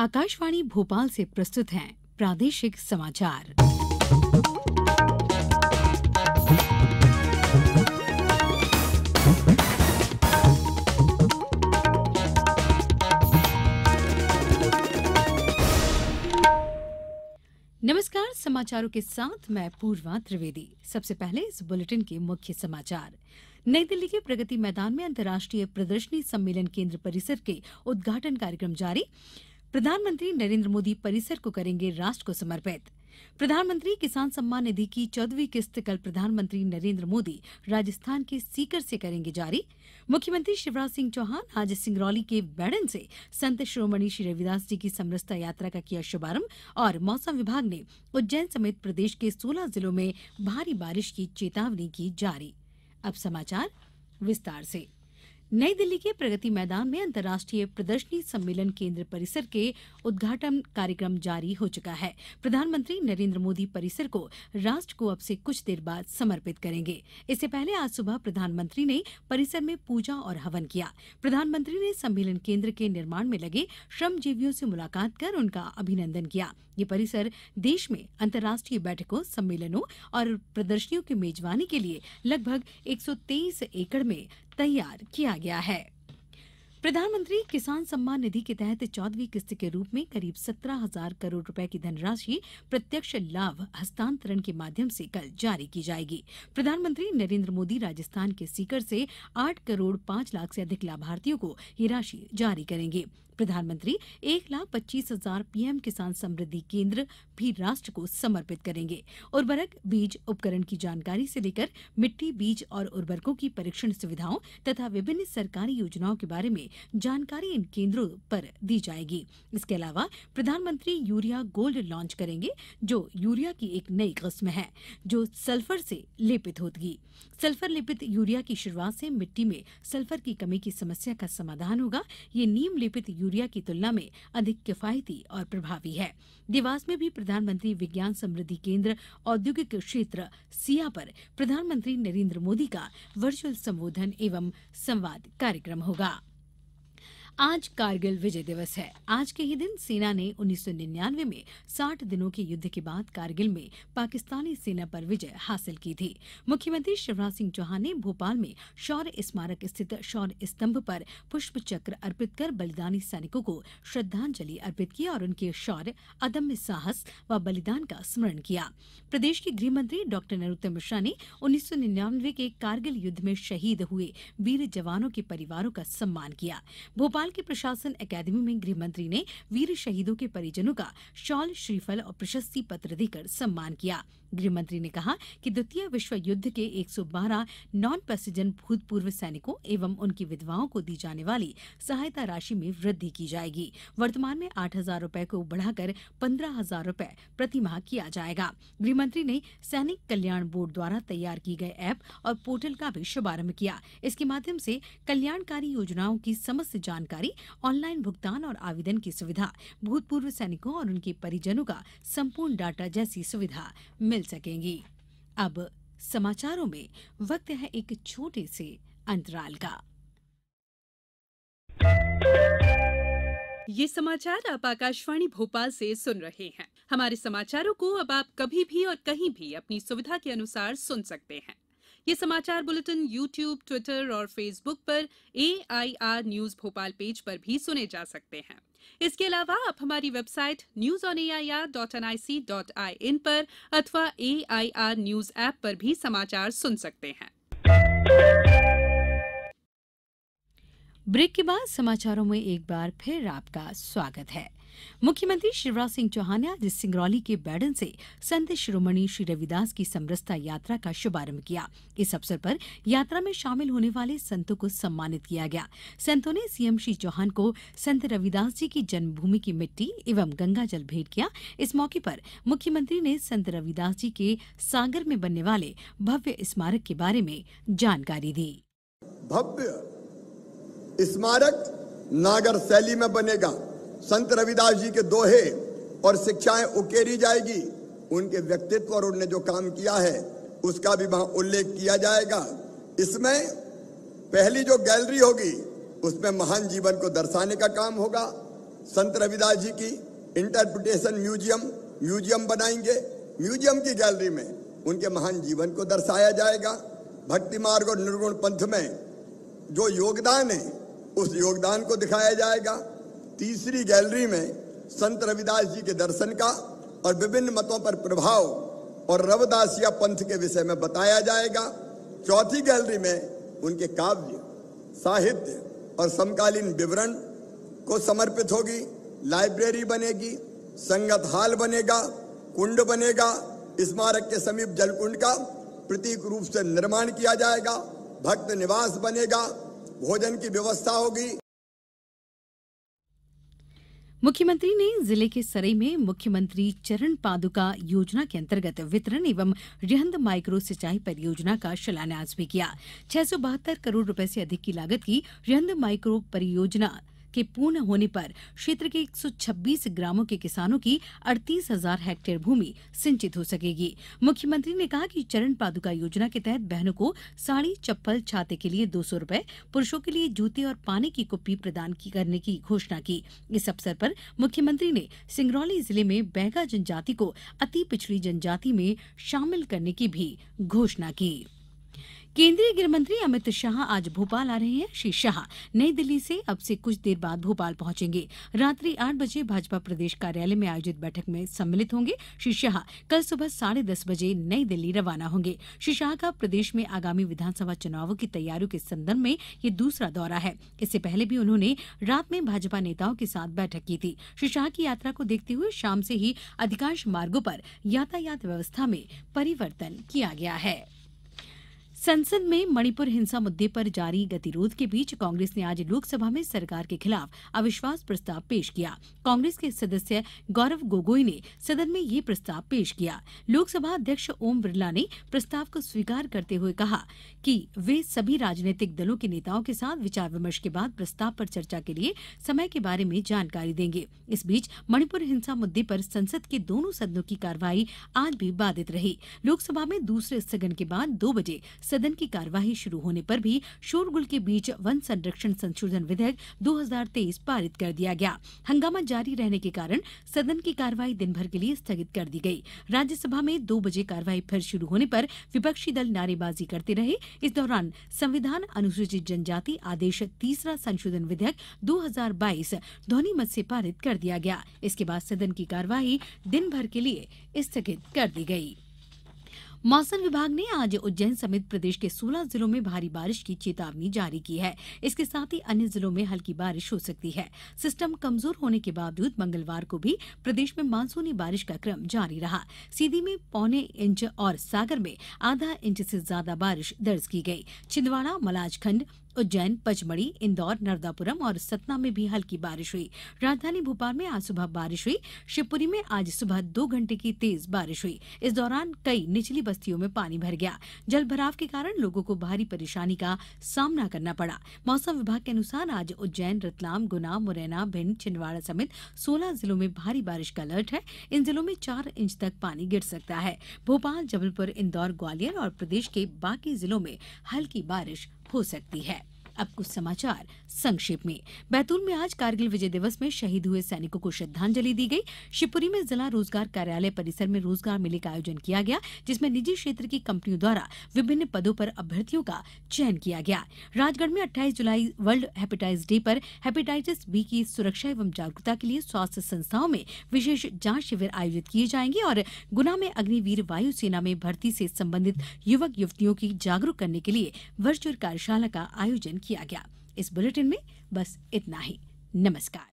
आकाशवाणी भोपाल से प्रस्तुत है प्रादेशिक समाचार नमस्कार समाचारों के साथ मैं पूर्वा त्रिवेदी सबसे पहले इस बुलेटिन के मुख्य समाचार नई दिल्ली के प्रगति मैदान में अंतर्राष्ट्रीय प्रदर्शनी सम्मेलन केंद्र परिसर के उद्घाटन कार्यक्रम जारी प्रधानमंत्री नरेंद्र मोदी परिसर को करेंगे राष्ट्र को समर्पित प्रधानमंत्री किसान सम्मान निधि की चौदहवीं किस्त कल प्रधानमंत्री नरेंद्र मोदी राजस्थान के सीकर से करेंगे जारी मुख्यमंत्री शिवराज सिंह चौहान आज सिंगरौली के बैडन से संत श्रोमणि श्री रविदास जी की समरसता यात्रा का किया शुभारंभ और मौसम विभाग ने उज्जैन समेत प्रदेश के सोलह जिलों में भारी बारिश की चेतावनी की जारी अब समाचार विस्तार से नई दिल्ली के प्रगति मैदान में अंतर्राष्ट्रीय प्रदर्शनी सम्मेलन केंद्र परिसर के उद्घाटन कार्यक्रम जारी हो चुका है प्रधानमंत्री नरेंद्र मोदी परिसर को राष्ट्र को अब से कुछ देर बाद समर्पित करेंगे इससे पहले आज सुबह प्रधानमंत्री ने परिसर में पूजा और हवन किया प्रधानमंत्री ने सम्मेलन केंद्र के निर्माण में लगे श्रमजीवियों से मुलाकात कर उनका अभिनंदन किया ये परिसर देश में अंतर्राष्ट्रीय बैठकों सम्मेलनों और प्रदर्शनियों की मेजबानी के लिए लगभग एक एकड़ में तैयार किया गया है प्रधानमंत्री किसान सम्मान निधि के तहत चौदहवीं किस्त के रूप में करीब सत्रह हजार करोड़ रुपए की धनराशि प्रत्यक्ष लाभ हस्तांतरण के माध्यम से कल जारी की जाएगी प्रधानमंत्री नरेंद्र मोदी राजस्थान के सीकर से आठ करोड़ पांच लाख से अधिक लाभार्थियों को ये राशि जारी करेंगे प्रधानमंत्री एक लाख पच्चीस हजार पीएम किसान समृद्धि केंद्र भी राष्ट्र को समर्पित करेंगे उर्वरक बीज उपकरण की जानकारी से लेकर मिट्टी बीज और उर्वरकों की परीक्षण सुविधाओं तथा विभिन्न सरकारी योजनाओं के बारे में जानकारी इन केंद्रों पर दी जाएगी इसके अलावा प्रधानमंत्री यूरिया गोल्ड लॉन्च करेंगे जो यूरिया की एक नई किस्म है जो सल्फर से लेपित होगी सल्फर लिपित यूरिया की शुरुआत से मिट्टी में सल्फर की कमी की समस्या का समाधान होगा ये नीम लिपित यूरिया की तुलना में अधिक किफायती और प्रभावी है देवास में भी प्रधानमंत्री विज्ञान समृद्धि केंद्र औद्योगिक क्षेत्र सिया पर प्रधानमंत्री नरेंद्र मोदी का वर्चुअल संबोधन एवं संवाद कार्यक्रम होगा आज कारगिल विजय दिवस है आज के ही दिन सेना ने 1999 में 60 दिनों के युद्ध के बाद कारगिल में पाकिस्तानी सेना पर विजय हासिल की थी मुख्यमंत्री शिवराज सिंह चौहान ने भोपाल में शौर्य स्मारक स्थित शौर्य स्तंभ पर पुष्प चक्र अर्पित कर बलिदानी सैनिकों को श्रद्धांजलि अर्पित की और उनके शौर्य अदम्य साहस व बलिदान का स्मरण किया प्रदेश के गृह मंत्री डॉ नरोत्तम मिश्रा ने उन्नीस के कारगिल युद्ध में शहीद हुए वीर जवानों के परिवारों का सम्मान किया भोपाल भोपाल के प्रशासन अकादमी में गृह मंत्री ने वीर शहीदों के परिजनों का शॉल श्रीफल और प्रशस्ति पत्र देकर सम्मान किया गृहमंत्री ने कहा कि द्वितीय विश्व युद्ध के 112 नॉन पेसिजन भूतपूर्व सैनिकों एवं उनकी विधवाओं को दी जाने वाली सहायता राशि में वृद्धि की जाएगी वर्तमान में आठ हजार रूपये को बढ़ाकर पंद्रह हजार रूपये प्रतिमाह किया जाएगा गृहमंत्री ने सैनिक कल्याण बोर्ड द्वारा तैयार की गए ऐप और पोर्टल का भी शुभारंभ किया इसके माध्यम से कल्याणकारी योजनाओं की समस्त जानकारी ऑनलाइन भुगतान और आवेदन की सुविधा भूतपूर्व सैनिकों और उनके परिजनों का संपूर्ण डाटा जैसी सुविधा मिल मिल सकेंगी अब समाचारों में वक्त है एक छोटे से अंतराल का ये समाचार आप आकाशवाणी भोपाल से सुन रहे हैं हमारे समाचारों को अब आप कभी भी और कहीं भी अपनी सुविधा के अनुसार सुन सकते हैं ये समाचार बुलेटिन यूट्यूब ट्विटर और फेसबुक पर ए न्यूज भोपाल पेज पर भी सुने जा सकते हैं इसके अलावा आप हमारी website news on A I R dot N I C dot I in पर अथवा A I R news app पर भी समाचार सुन सकते हैं ब्रेक के बाद समाचारों में एक बार फिर आपका स्वागत है मुख्यमंत्री शिवराज सिंह चौहान ने आज सिंगरौली के बैडन से संत शिरोमणि श्री रविदास की समरसता यात्रा का शुभारंभ किया इस अवसर पर यात्रा में शामिल होने वाले संतों को सम्मानित किया गया संतों ने सीएम श्री चौहान को संत रविदास जी की जन्मभूमि की मिट्टी एवं गंगा जल भेंट किया इस मौके पर मुख्यमंत्री ने संत रविदास जी के सागर में बनने वाले भव्य स्मारक के बारे में जानकारी दी भव्य स्मारक नागर शैली में बनेगा संत रविदास जी के दोहे और शिक्षाएं उकेरी जाएगी उनके व्यक्तित्व और उनने जो काम किया है उसका भी वहां उल्लेख किया जाएगा इसमें पहली जो गैलरी होगी उसमें महान जीवन को दर्शाने का काम होगा संत रविदास जी की इंटरप्रिटेशन म्यूजियम म्यूजियम बनाएंगे म्यूजियम की गैलरी में उनके महान जीवन को दर्शाया जाएगा भक्ति मार्ग और निर्गुण पंथ में जो योगदान है उस योगदान को दिखाया जाएगा तीसरी गैलरी में संत रविदास जी के दर्शन का और विभिन्न मतों पर प्रभाव और रविदासिया पंथ के विषय में बताया जाएगा चौथी गैलरी में उनके काव्य साहित्य और समकालीन विवरण को समर्पित होगी लाइब्रेरी बनेगी संगत हाल बनेगा कुंड बनेगा स्मारक के समीप जलकुंड का प्रतीक रूप से निर्माण किया जाएगा भक्त निवास बनेगा भोजन की व्यवस्था होगी मुख्यमंत्री ने जिले के सरई में मुख्यमंत्री चरण पादुका योजना के अंतर्गत वितरण एवं रिहंद माइक्रो सिंचाई परियोजना का शिलान्यास भी किया छह करोड़ रुपए से अधिक की लागत की रिहंद माइक्रो परियोजना के पूर्ण होने पर क्षेत्र के 126 ग्रामों के किसानों की अड़तीस हजार हेक्टेयर भूमि सिंचित हो सकेगी मुख्यमंत्री ने कहा कि चरण पादुका योजना के तहत बहनों को साड़ी चप्पल छाते के लिए दो सौ पुरुषों के लिए जूते और पानी की कुप्पी प्रदान की करने की घोषणा की इस अवसर पर मुख्यमंत्री ने सिंगरौली जिले में बैगा जनजाति को अति पिछड़ी जनजाति में शामिल करने की भी घोषणा की केंद्रीय गृह मंत्री अमित शाह आज भोपाल आ रहे हैं श्री शाह नई दिल्ली से अब से कुछ देर बाद भोपाल पहुंचेंगे रात्रि आठ बजे भाजपा प्रदेश कार्यालय में आयोजित बैठक में सम्मिलित होंगे श्री शाह कल सुबह साढ़े दस बजे नई दिल्ली रवाना होंगे श्री शाह का प्रदेश में आगामी विधानसभा चुनावों की तैयारियों के संदर्भ में ये दूसरा दौरा है इससे पहले भी उन्होंने रात में भाजपा नेताओं के साथ बैठक की थी श्री शाह की यात्रा को देखते हुए शाम से ही अधिकांश मार्गो पर यातायात व्यवस्था में परिवर्तन किया गया है संसद में मणिपुर हिंसा मुद्दे पर जारी गतिरोध के बीच कांग्रेस ने आज लोकसभा में सरकार के खिलाफ अविश्वास प्रस्ताव पेश किया कांग्रेस के सदस्य गौरव गोगोई ने सदन में ये प्रस्ताव पेश किया लोकसभा अध्यक्ष ओम बिरला ने प्रस्ताव को स्वीकार करते हुए कहा कि वे सभी राजनीतिक दलों के नेताओं के साथ विचार विमर्श के बाद प्रस्ताव पर चर्चा के लिए समय के बारे में जानकारी देंगे इस बीच मणिपुर हिंसा मुद्दे पर संसद के दोनों सदनों की कार्यवाही आज भी बाधित रही लोकसभा में दूसरे स्थगन के बाद दो बजे सदन की कार्यवाही शुरू होने पर भी शोरगुल के बीच वन संरक्षण संशोधन विधेयक 2023 पारित कर दिया गया हंगामा जारी रहने के कारण सदन की कार्यवाही दिन भर के लिए स्थगित कर दी गई राज्यसभा में दो बजे कार्यवाही फिर शुरू होने पर विपक्षी दल नारेबाजी करते रहे इस दौरान संविधान अनुसूचित जनजाति आदेश तीसरा संशोधन विधेयक 2022 ध्वनिमत से पारित कर दिया गया इसके बाद सदन की कार्यवाही दिन भर के लिए स्थगित कर दी गई मौसम विभाग ने आज उज्जैन समेत प्रदेश के 16 जिलों में भारी बारिश की चेतावनी जारी की है इसके साथ ही अन्य जिलों में हल्की बारिश हो सकती है सिस्टम कमजोर होने के बावजूद मंगलवार को भी प्रदेश में मानसूनी बारिश का क्रम जारी रहा सीधी में पौने इंच और सागर में आधा इंच से ज्यादा बारिश दर्ज की गई छिंदवाड़ा मलाजखंड उज्जैन पचमढ़ी इंदौर नर्दापुरम और सतना में भी हल्की बारिश हुई राजधानी भोपाल में आज सुबह बारिश हुई शिवपुरी में आज सुबह दो घंटे की तेज बारिश हुई इस दौरान कई निचली बस्तियों में पानी भर गया भराव के कारण लोगों को भारी परेशानी का सामना करना पड़ा मौसम विभाग के अनुसार आज उज्जैन रतलाम गुना मुरैना भिंड छिंदवाड़ा समेत सोलह जिलों में भारी बारिश का अलर्ट है इन जिलों में चार इंच तक पानी गिर सकता है भोपाल जबलपुर इंदौर ग्वालियर और प्रदेश के बाकी जिलों में हल्की बारिश हो सकती है अब कुछ समाचार संक्षेप में बैतूल में आज कारगिल विजय दिवस में शहीद हुए सैनिकों को श्रद्धांजलि दी गई शिवपुरी में जिला रोजगार कार्यालय परिसर में रोजगार मेले का आयोजन किया गया जिसमें निजी क्षेत्र की कंपनियों द्वारा विभिन्न पदों पर अभ्यर्थियों का चयन किया गया राजगढ़ में अट्ठाईस जुलाई वर्ल्ड हेपेटाइटिस डे पर हेपेटाइटिस बी की सुरक्षा एवं जागरूकता के लिए स्वास्थ्य संस्थाओं में विशेष जांच शिविर आयोजित किए जाएंगे और गुना में अग्निवीर वायुसेना में भर्ती से संबंधित युवक युवतियों की जागरूक करने के लिए वर्चुअल कार्यशाला का आयोजन किया गया इस बुलेटिन में बस इतना ही नमस्कार